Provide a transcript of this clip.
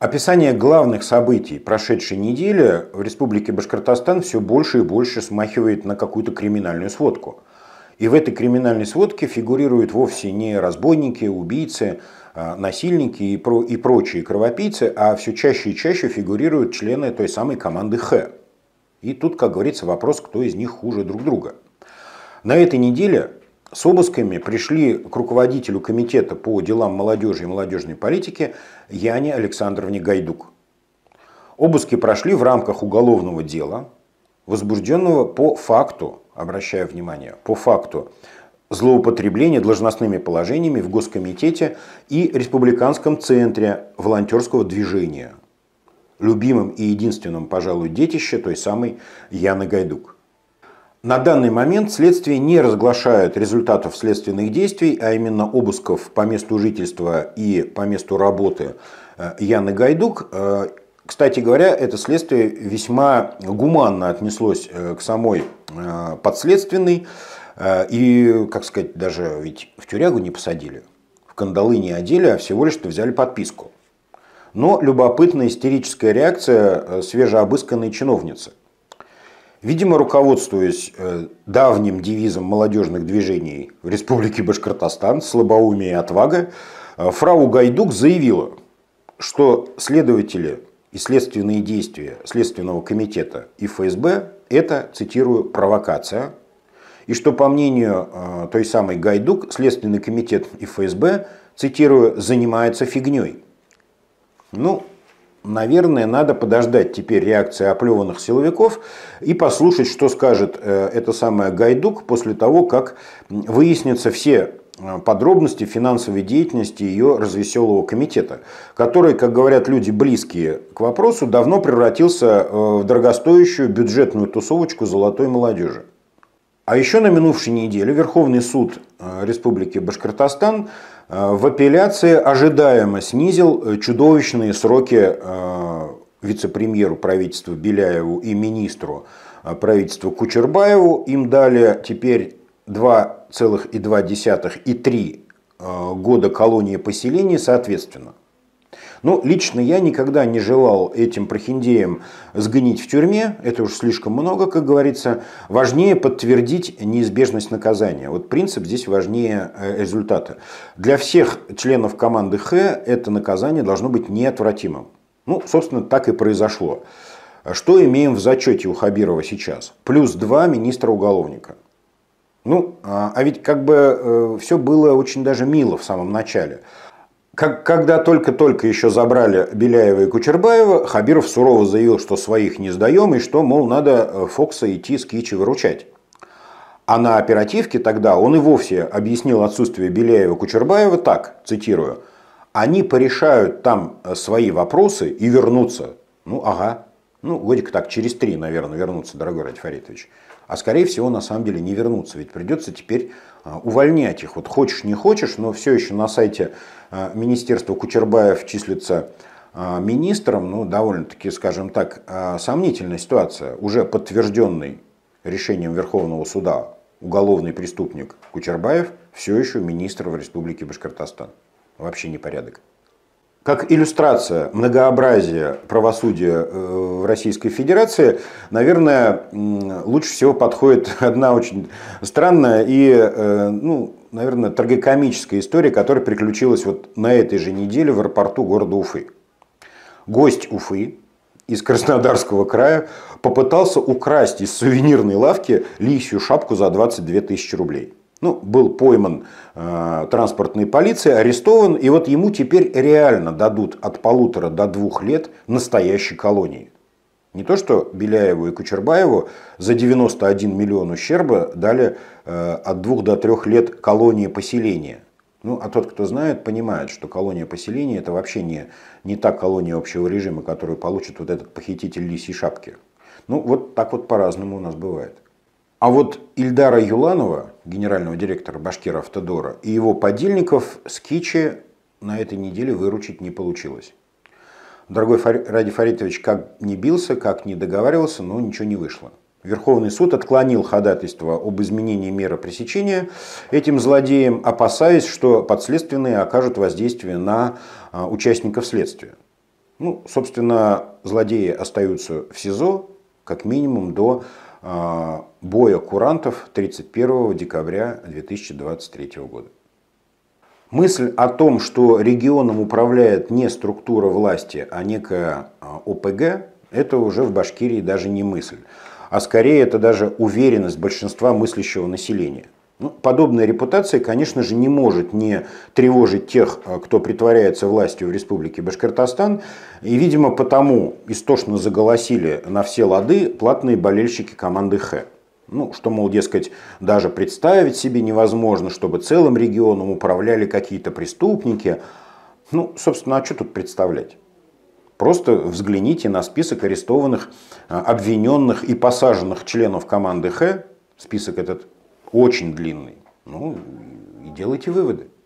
Описание главных событий прошедшей недели в Республике Башкортостан все больше и больше смахивает на какую-то криминальную сводку. И в этой криминальной сводке фигурируют вовсе не разбойники, убийцы, а, насильники и, про, и прочие кровопийцы, а все чаще и чаще фигурируют члены той самой команды Х. И тут, как говорится, вопрос, кто из них хуже друг друга. На этой неделе с обысками пришли к руководителю комитета по делам молодежи и молодежной политики Яне Александровне Гайдук. Обыски прошли в рамках уголовного дела, возбужденного по факту, обращаю внимание, по факту злоупотребления должностными положениями в Госкомитете и Республиканском центре волонтерского движения, любимым и единственным, пожалуй, детище той самой Яны Гайдук. На данный момент следствие не разглашает результатов следственных действий, а именно обысков по месту жительства и по месту работы э, Яны Гайдук. Э, кстати говоря, это следствие весьма гуманно отнеслось э, к самой подследственной. И, как сказать, даже ведь в тюрягу не посадили, в кандалы не одели, а всего лишь то взяли подписку. Но любопытная истерическая реакция свежеобысканной чиновницы – Видимо, руководствуясь э, давним девизом молодежных движений в Республике Башкортостан «Слабоумие и отвага», э, фрау Гайдук заявила, что следователи и следственные действия Следственного комитета и ФСБ – это, цитирую, «провокация», и что, по мнению э, той самой Гайдук, Следственный комитет и ФСБ, цитирую, «занимается фигней». Ну, Наверное, надо подождать теперь реакции оплеванных силовиков и послушать, что скажет э, эта самая Гайдук после того, как выяснятся все э, подробности финансовой деятельности ее развеселого комитета, который, как говорят люди близкие к вопросу, давно превратился э, в дорогостоящую бюджетную тусовочку золотой молодежи. А еще на минувшей неделе Верховный суд Республики Башкортостан в апелляции ожидаемо снизил э, чудовищные сроки э, вице-премьеру правительства Беляеву и министру э, правительства Кучербаеву. Им дали теперь 2,2 и 3 года колонии поселения соответственно. Но ну, лично я никогда не желал этим прохиндеям сгнить в тюрьме, это уж слишком много, как говорится. Важнее подтвердить неизбежность наказания. Вот принцип здесь важнее э, результата. Для всех членов команды Х это наказание должно быть неотвратимым. Ну, собственно, так и произошло. Что имеем в зачете у Хабирова сейчас? Плюс два министра уголовника. Ну, а, а ведь как бы э, все было очень даже мило в самом начале. Как, когда только-только еще забрали Беляева и Кучербаева, Хабиров сурово заявил, что своих не сдаем и что, мол, надо э, Фокса идти с Кичи выручать. А на оперативке тогда он и вовсе объяснил отсутствие Беляева и Кучербаева так, цитирую, «Они порешают там э, свои вопросы и вернутся». Ну ага, ну, годика так, через три, наверное, вернуться, дорогой Ради Фаритович. А скорее всего, на самом деле, не вернуться, ведь придется теперь а, увольнять их. Вот хочешь, не хочешь, но все еще на сайте а, Министерства Кучербаев числится а, министром, ну, довольно-таки, скажем так, сомнительная ситуация, уже подтвержденный решением Верховного суда уголовный преступник Кучербаев все еще министр в Республике Башкортостан. Вообще непорядок как иллюстрация многообразия правосудия э, в Российской Федерации, наверное, лучше всего подходит одна очень странная и, э, ну, наверное, трагикомическая история, которая приключилась вот на этой же неделе в аэропорту города Уфы. Гость Уфы из Краснодарского края попытался украсть из сувенирной лавки лисью шапку за 22 тысячи рублей. Ну, был пойман э, транспортной полицией, арестован, и вот ему теперь реально дадут от полутора до двух лет настоящей колонии. Не то, что Беляеву и Кучербаеву за 91 миллион ущерба дали э, от двух до трех лет колонии поселения. Ну, а тот, кто знает, понимает, что колония поселения – это вообще не, не та колония общего режима, которую получит вот этот похититель лисьей шапки. Ну, вот так вот по-разному у нас бывает. А вот Ильдара Юланова, генерального директора Башкира Автодора, и его подельников с Кичи на этой неделе выручить не получилось. Дорогой Ради Фаритович как не бился, как не договаривался, но ничего не вышло. Верховный суд отклонил ходатайство об изменении меры пресечения этим злодеям, опасаясь, что подследственные окажут воздействие на а, участников следствия. Ну, собственно, злодеи остаются в СИЗО как минимум до а, боя курантов 31 декабря 2023 года. Мысль о том, что регионом управляет не структура власти, а некая а, ОПГ, это уже в Башкирии даже не мысль, а скорее это даже уверенность большинства мыслящего населения. Ну, подобная репутация, конечно же, не может не тревожить тех, э, кто притворяется властью в Республике Башкортостан. И, видимо, потому истошно заголосили на все лады платные болельщики команды «Х». Ну, что, мол, дескать, даже представить себе невозможно, чтобы целым регионом управляли какие-то преступники. Ну, собственно, а что тут представлять? Просто взгляните на список арестованных, э, обвиненных и посаженных членов команды «Х», список этот очень длинный. Ну, и делайте выводы.